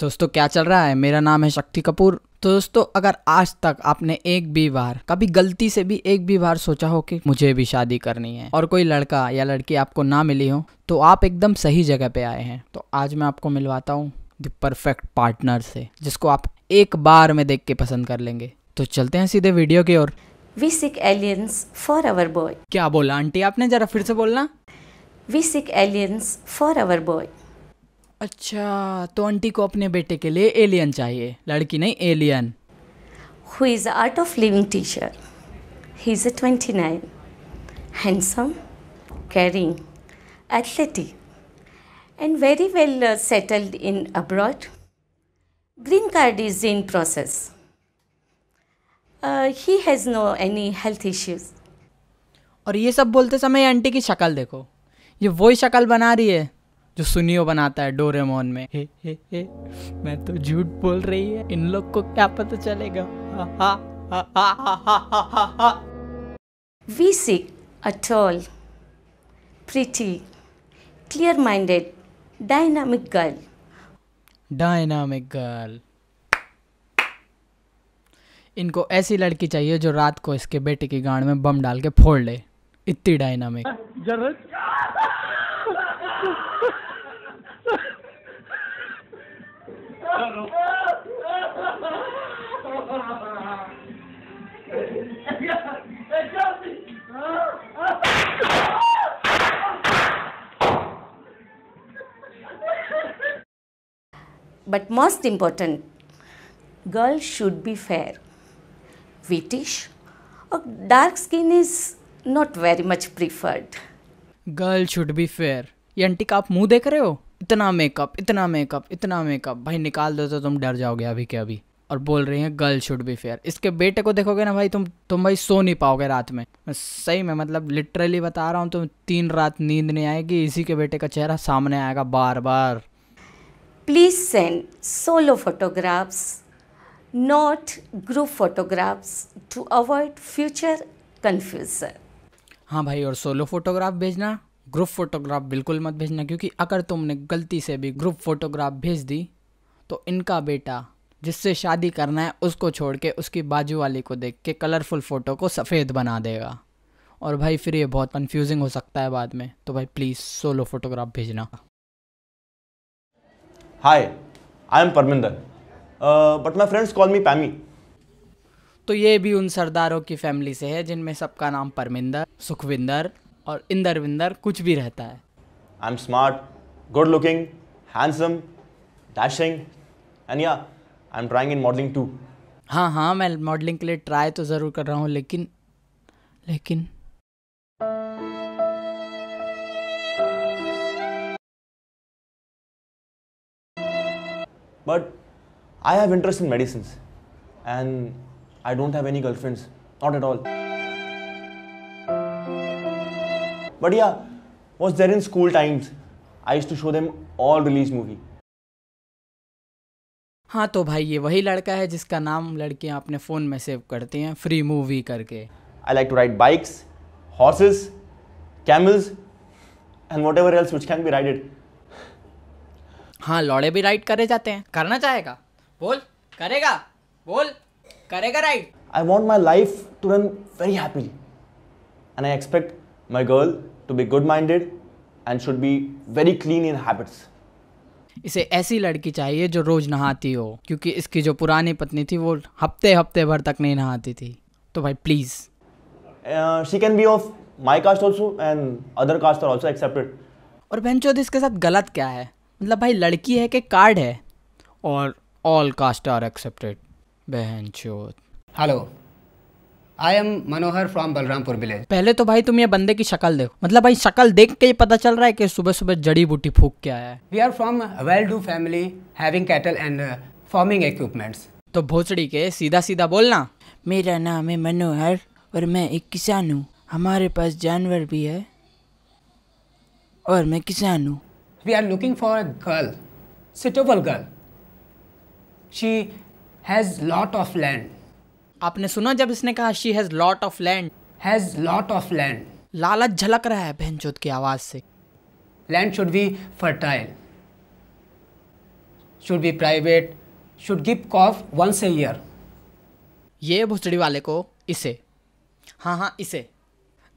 तो दोस्तों क्या चल रहा है मेरा नाम है शक्ति कपूर तो दोस्तों अगर आज तक आपने एक भी बार कभी गलती से भी एक भी बार सोचा हो कि मुझे भी शादी करनी है और कोई लड़का या लड़की आपको ना मिली हो तो आप एकदम सही जगह पे आए हैं तो आज मैं आपको मिलवाता हूँ द परफेक्ट पार्टनर से जिसको आप एक बार में देख के पसंद कर लेंगे तो चलते हैं सीधे वीडियो की ओर we seek alliance for our boy क्या बोला आंटी आपने जरा फिर से बोलना we seek alliance for our boy अच्छा तो आंटी को अपने बेटे के लिए एलियन चाहिए लड़की नहीं alliance who is art of living teacher he is a twenty nine handsome caring athletic and very well settled in abroad green card is in process he has no any health issues और ये सब बोलते समय aunty की शक्ल देखो ये वही शक्ल बना रही है जो सुनियो बनाता है डोरेमोन में हे हे हे मैं तो झूठ बोल रही है इन लोग को क्या पता चलेगा हा we seek a tall pretty clear minded dynamic girl dynamic girl इनको ऐसी लड़की चाहिए जो रात को इसके बेटे की गांड में बम डाल के फोड़ ले इतनी डायनामिक जरूरत but most important, girl should be fair. Whitish or dark skin is not very much preferred. Girl should be fair ये अंटिक आप मुंह देख रहे हो इतना मेकअप इतना मेकअप इतना मेकअप भाई निकाल दो तो तुम डर जाओगे अभी के अभी और बोल रही हैं गर्ल शुड बी फेयर इसके बेटे को देखोगे ना भाई तुम तुम भाई सो नहीं पाओगे रात में सही में मतलब लिटरली बता रहा हूँ तुम तीन रात नींद नहीं आएगी इसी के बेटे का चेहरा सामने आएगा बार बार please send solo photographs, not group photographs to avoid future confusion. हाँ भाई और सोलो फोटोग्राफ भेजना ग्रुप फोटोग्राफ बिल्कुल मत भेजना क्योंकि अगर तुमने गलती से भी ग्रुप फोटोग्राफ भेज दी तो इनका बेटा जिससे शादी करना है उसको छोड़ के उसकी बाजू वाली को देख के कलरफुल फ़ोटो को सफ़ेद बना देगा और भाई फिर ये बहुत कन्फ्यूजिंग हो सकता है बाद में तो भाई प्लीज़ सोलो फोटोग्राफ भेजना hi I am Paraminder but my friends call me Pammy तो ये भी उन सरदारों की फैमिली से है जिनमें सबका नाम परमिंदर सुखविंदर और इंदरविंदर कुछ भी रहता है I am smart good looking handsome dashing and yeah I am trying in modelling too हाँ हाँ मैं मॉडलिंग के लिए ट्राई तो ज़रूर कर रहा हूँ लेकिन लेकिन but I have interest in medicine and I don't have any girlfriends not at all but yeah was there in school times I to show them all release movie हाँ तो भाई ये वही लड़का है जिसका नाम लड़कियाँ अपने फ़ोन में सेव करते हैं फ्री मूवी करके I like to ride bikes horses camels and whatever else which can be rided हाँ लौड़े भी राइड करे जाते हैं करना चाहेगा बोल करेगा बोल करेगा ride I want my life to run very happy and I expect my girl to be good minded and should be very clean in habits इसे ऐसी लड़की चाहिए जो रोज नहाती हो क्योंकि इसकी जो पुरानी पत्नी थी वो हफ्ते हफ्ते भर तक नहीं नहाती थी तो भाई please she can be of my caste also and other caste are also accepted और बहन इसके साथ गलत क्या है मतलब भाई लड़की है कि कार्ड है और ऑल कास्ट आर एक्सेप्टेड बहन चोत hello I am Manohar from Balrampur village पहले तो भाई तुम ये बंदे की शक्ल देखो मतलब भाई शक्ल देख के ये पता चल रहा है कि सुबह सुबह जड़ी बूटी फूक के आया है we are from well do family having cattle and farming equipments तो भोसड़ी के सीधा सीधा बोलना मेरा नाम है मनोहर और मैं एक किसान हूँ हमारे पास जानवर भी है और मैं किसान हूँ we are looking for a girl, suitable girl. She has lot of land. आपने सुना जब इसने कहा she has lot of land has lot of land लालच झलक रहा है बहन बहनचोद की आवाज से land should be fertile should be private should give calf once a year ये भुसड़ी वाले को इसे हाँ हाँ इसे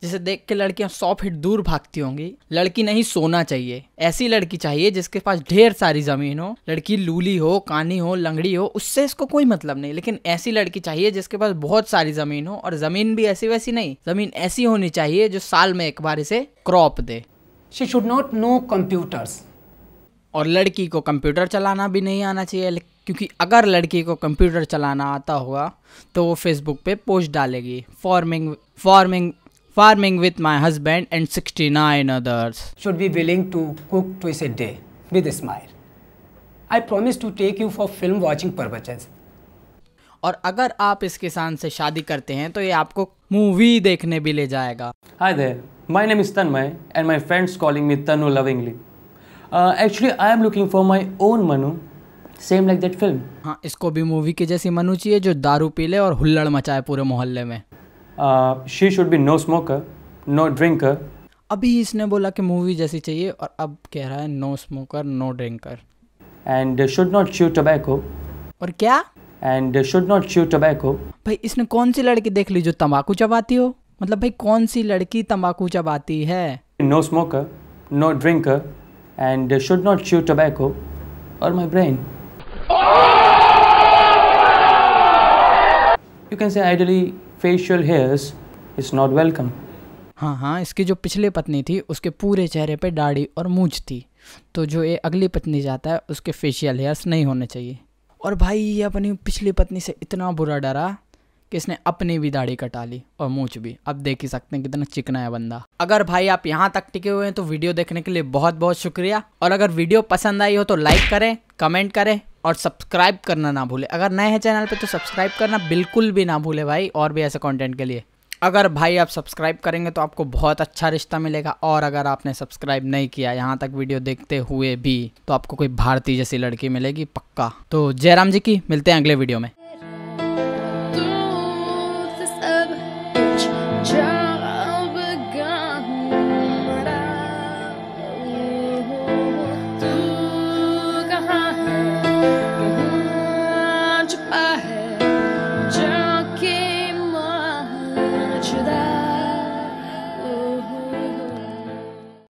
जिसे देख के लड़कियां सौ फीट दूर भागती होंगी लड़की नहीं सोना चाहिए ऐसी लड़की चाहिए जिसके पास ढेर सारी जमीन हो लड़की लूली हो कानी हो लंगड़ी हो उससे इसको कोई मतलब नहीं लेकिन ऐसी लड़की चाहिए जिसके पास बहुत सारी जमीन हो और जमीन भी ऐसी वैसी नहीं जमीन ऐसी होनी चाहिए जो साल में एक बार इसे क्रॉप दे she should not know computers और लड़की को कंप्यूटर चलाना भी नहीं आना चाहिए क्योंकि अगर लड़की को कंप्यूटर चलाना आता होगा तो वो फेसबुक पे पोस्ट डालेगी farming farming farming with my husband and 69 others. Should be willing to cook twice a day with a smile. I promise to take you for film watching purposes. और अगर आप इस किसान से शादी करते हैं तो ये आपको मूवी देखने भी ले जाएगा hi there my name is Tanmay and my friends calling me Tanu lovingly actually I am looking for my own Manu same like that film हाँ इसको भी मूवी के जैसी मनु चाहिए जो दारू पी ले और हुल्लड़ मचाए पूरे मोहल्ले में she should be no smoker no drinker अभी इसने बोला कि मूवी जैसी चाहिए और अब कह रहा है no smoker no drinker and should not chew tobacco और क्या and should not chew tobacco भाई इसने कौन सी लड़की देख ली जो तंबाकू चबाती हो मतलब भाई कौन सी लड़की तंबाकू चबाती है no smoker no drinker and should not chew tobacco or my brain you can say ideally facial hairs is not welcome हाँ हाँ इसकी जो पिछले पत्नी थी उसके पूरे चेहरे पे दाढ़ी और मूछ थी तो जो ये अगली पत्नी जाता है उसके फेशियल हेयर्स नहीं होने चाहिए और भाई ये अपनी पिछली पत्नी से इतना बुरा डरा कि इसने अपनी भी दाढ़ी कटा ली और मूछ भी अब देख ही सकते हैं कितना चिकना है बंदा अगर भाई आप यहाँ तक टिके हुए हैं तो वीडियो देखने के लिए बहुत बहुत शुक्रिया और अगर वीडियो पसंद आई हो तो लाइक करें कमेंट करें और सब्सक्राइब करना ना भूले अगर नए हैं चैनल पे तो सब्सक्राइब करना बिल्कुल भी ना भूले भाई और भी ऐसे कंटेंट के लिए अगर भाई आप सब्सक्राइब करेंगे तो आपको बहुत अच्छा रिश्ता मिलेगा और अगर आपने सब्सक्राइब नहीं किया यहाँ तक वीडियो देखते हुए भी तो आपको कोई भारतीय जैसी लड़की मिलेगी पक्का तो जयराम जी की मिलते हैं अगले वीडियो में